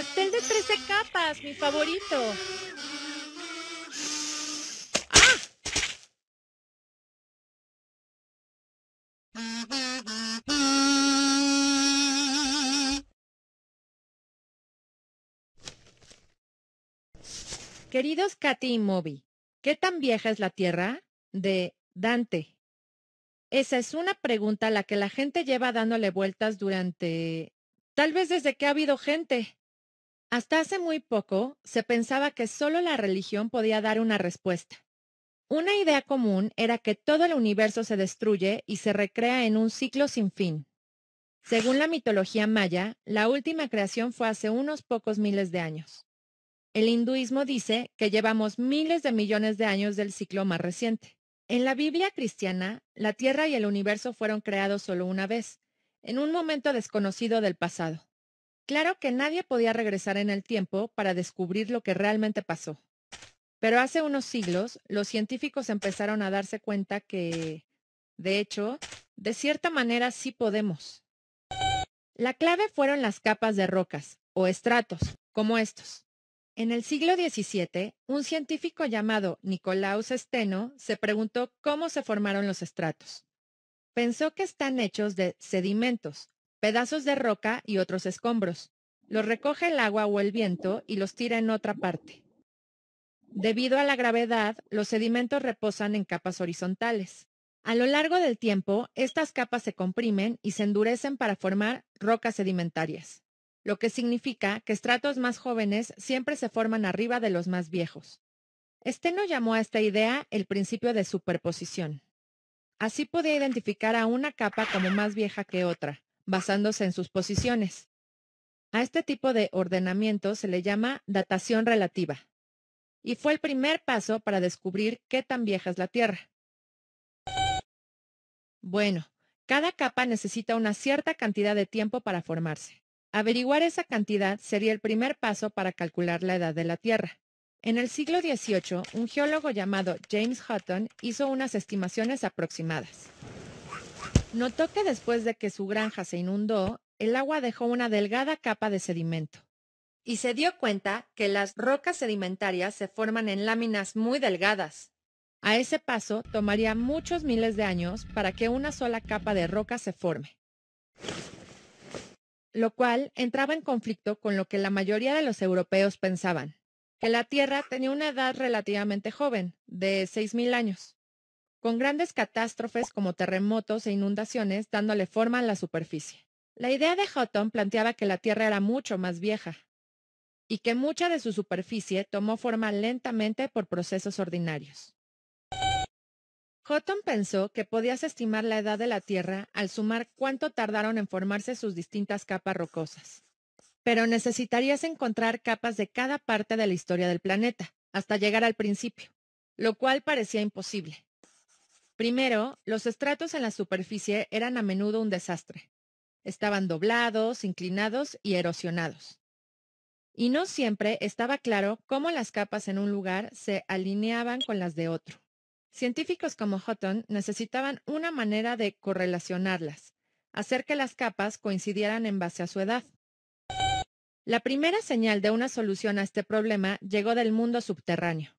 Pastel de 13 capas, mi favorito. Queridos Katy y Moby, ¿qué tan vieja es la Tierra? De Dante. Esa es una pregunta a la que la gente lleva dándole vueltas durante... Tal vez desde que ha habido gente. Hasta hace muy poco se pensaba que solo la religión podía dar una respuesta. Una idea común era que todo el universo se destruye y se recrea en un ciclo sin fin. Según la mitología maya, la última creación fue hace unos pocos miles de años. El hinduismo dice que llevamos miles de millones de años del ciclo más reciente. En la Biblia cristiana, la Tierra y el universo fueron creados solo una vez, en un momento desconocido del pasado. Claro que nadie podía regresar en el tiempo para descubrir lo que realmente pasó. Pero hace unos siglos, los científicos empezaron a darse cuenta que, de hecho, de cierta manera sí podemos. La clave fueron las capas de rocas, o estratos, como estos. En el siglo XVII, un científico llamado Nicolaus Steno se preguntó cómo se formaron los estratos. Pensó que están hechos de sedimentos, pedazos de roca y otros escombros. Los recoge el agua o el viento y los tira en otra parte. Debido a la gravedad, los sedimentos reposan en capas horizontales. A lo largo del tiempo, estas capas se comprimen y se endurecen para formar rocas sedimentarias, lo que significa que estratos más jóvenes siempre se forman arriba de los más viejos. Steno llamó a esta idea el principio de superposición. Así podía identificar a una capa como más vieja que otra, basándose en sus posiciones. A este tipo de ordenamiento se le llama datación relativa y fue el primer paso para descubrir qué tan vieja es la Tierra. Bueno, cada capa necesita una cierta cantidad de tiempo para formarse. Averiguar esa cantidad sería el primer paso para calcular la edad de la Tierra. En el siglo XVIII, un geólogo llamado James Hutton hizo unas estimaciones aproximadas. Notó que después de que su granja se inundó, el agua dejó una delgada capa de sedimento. Y se dio cuenta que las rocas sedimentarias se forman en láminas muy delgadas. A ese paso tomaría muchos miles de años para que una sola capa de roca se forme. Lo cual entraba en conflicto con lo que la mayoría de los europeos pensaban, que la Tierra tenía una edad relativamente joven, de 6.000 años con grandes catástrofes como terremotos e inundaciones dándole forma a la superficie. La idea de Houghton planteaba que la Tierra era mucho más vieja y que mucha de su superficie tomó forma lentamente por procesos ordinarios. Houghton pensó que podías estimar la edad de la Tierra al sumar cuánto tardaron en formarse sus distintas capas rocosas. Pero necesitarías encontrar capas de cada parte de la historia del planeta, hasta llegar al principio, lo cual parecía imposible. Primero, los estratos en la superficie eran a menudo un desastre. Estaban doblados, inclinados y erosionados. Y no siempre estaba claro cómo las capas en un lugar se alineaban con las de otro. Científicos como Houghton necesitaban una manera de correlacionarlas, hacer que las capas coincidieran en base a su edad. La primera señal de una solución a este problema llegó del mundo subterráneo.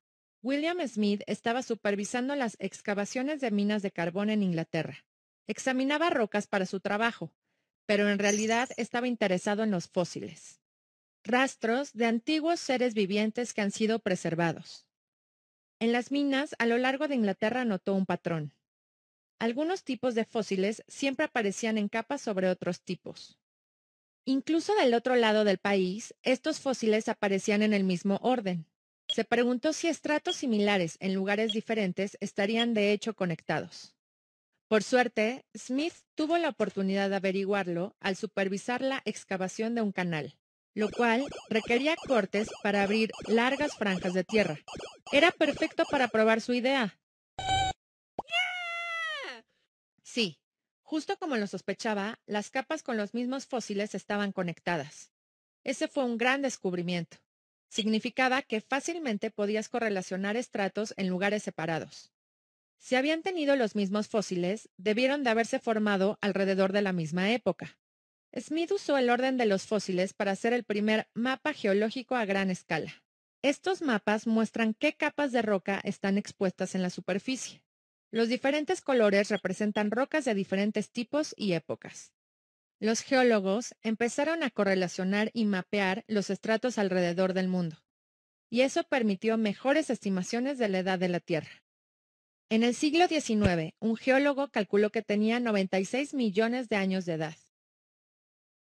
William Smith estaba supervisando las excavaciones de minas de carbón en Inglaterra. Examinaba rocas para su trabajo, pero en realidad estaba interesado en los fósiles, rastros de antiguos seres vivientes que han sido preservados. En las minas a lo largo de Inglaterra notó un patrón. Algunos tipos de fósiles siempre aparecían en capas sobre otros tipos. Incluso del otro lado del país, estos fósiles aparecían en el mismo orden. Se preguntó si estratos similares en lugares diferentes estarían de hecho conectados. Por suerte, Smith tuvo la oportunidad de averiguarlo al supervisar la excavación de un canal, lo cual requería cortes para abrir largas franjas de tierra. Era perfecto para probar su idea. Sí, justo como lo sospechaba, las capas con los mismos fósiles estaban conectadas. Ese fue un gran descubrimiento significaba que fácilmente podías correlacionar estratos en lugares separados. Si habían tenido los mismos fósiles, debieron de haberse formado alrededor de la misma época. Smith usó el orden de los fósiles para hacer el primer mapa geológico a gran escala. Estos mapas muestran qué capas de roca están expuestas en la superficie. Los diferentes colores representan rocas de diferentes tipos y épocas los geólogos empezaron a correlacionar y mapear los estratos alrededor del mundo, y eso permitió mejores estimaciones de la edad de la Tierra. En el siglo XIX, un geólogo calculó que tenía 96 millones de años de edad.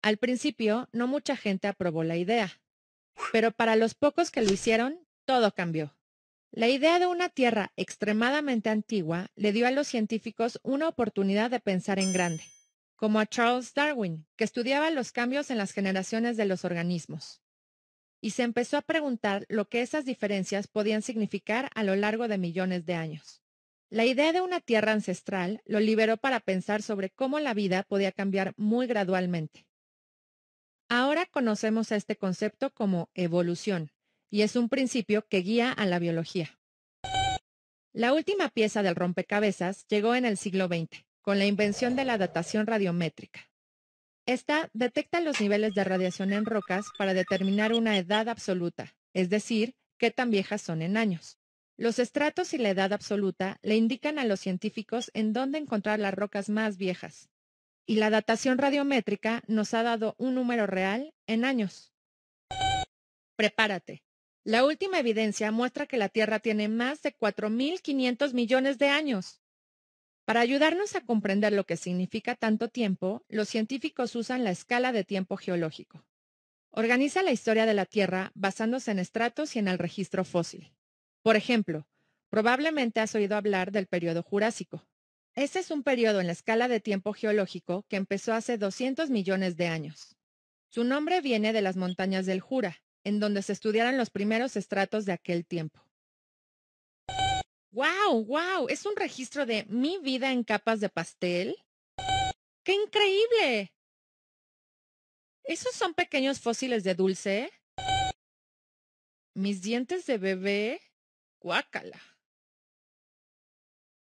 Al principio, no mucha gente aprobó la idea, pero para los pocos que lo hicieron, todo cambió. La idea de una Tierra extremadamente antigua le dio a los científicos una oportunidad de pensar en grande como a Charles Darwin, que estudiaba los cambios en las generaciones de los organismos. Y se empezó a preguntar lo que esas diferencias podían significar a lo largo de millones de años. La idea de una tierra ancestral lo liberó para pensar sobre cómo la vida podía cambiar muy gradualmente. Ahora conocemos a este concepto como evolución, y es un principio que guía a la biología. La última pieza del rompecabezas llegó en el siglo XX, con la invención de la datación radiométrica. Esta detecta los niveles de radiación en rocas para determinar una edad absoluta, es decir, qué tan viejas son en años. Los estratos y la edad absoluta le indican a los científicos en dónde encontrar las rocas más viejas. Y la datación radiométrica nos ha dado un número real en años. Prepárate. La última evidencia muestra que la Tierra tiene más de 4.500 millones de años. Para ayudarnos a comprender lo que significa tanto tiempo, los científicos usan la escala de tiempo geológico. Organiza la historia de la Tierra basándose en estratos y en el registro fósil. Por ejemplo, probablemente has oído hablar del periodo Jurásico. Ese es un periodo en la escala de tiempo geológico que empezó hace 200 millones de años. Su nombre viene de las montañas del Jura, en donde se estudiaron los primeros estratos de aquel tiempo. ¡Wow, wow! Es un registro de mi vida en capas de pastel. ¡Qué increíble! ¿Esos son pequeños fósiles de dulce? ¿Mis dientes de bebé? Guácala.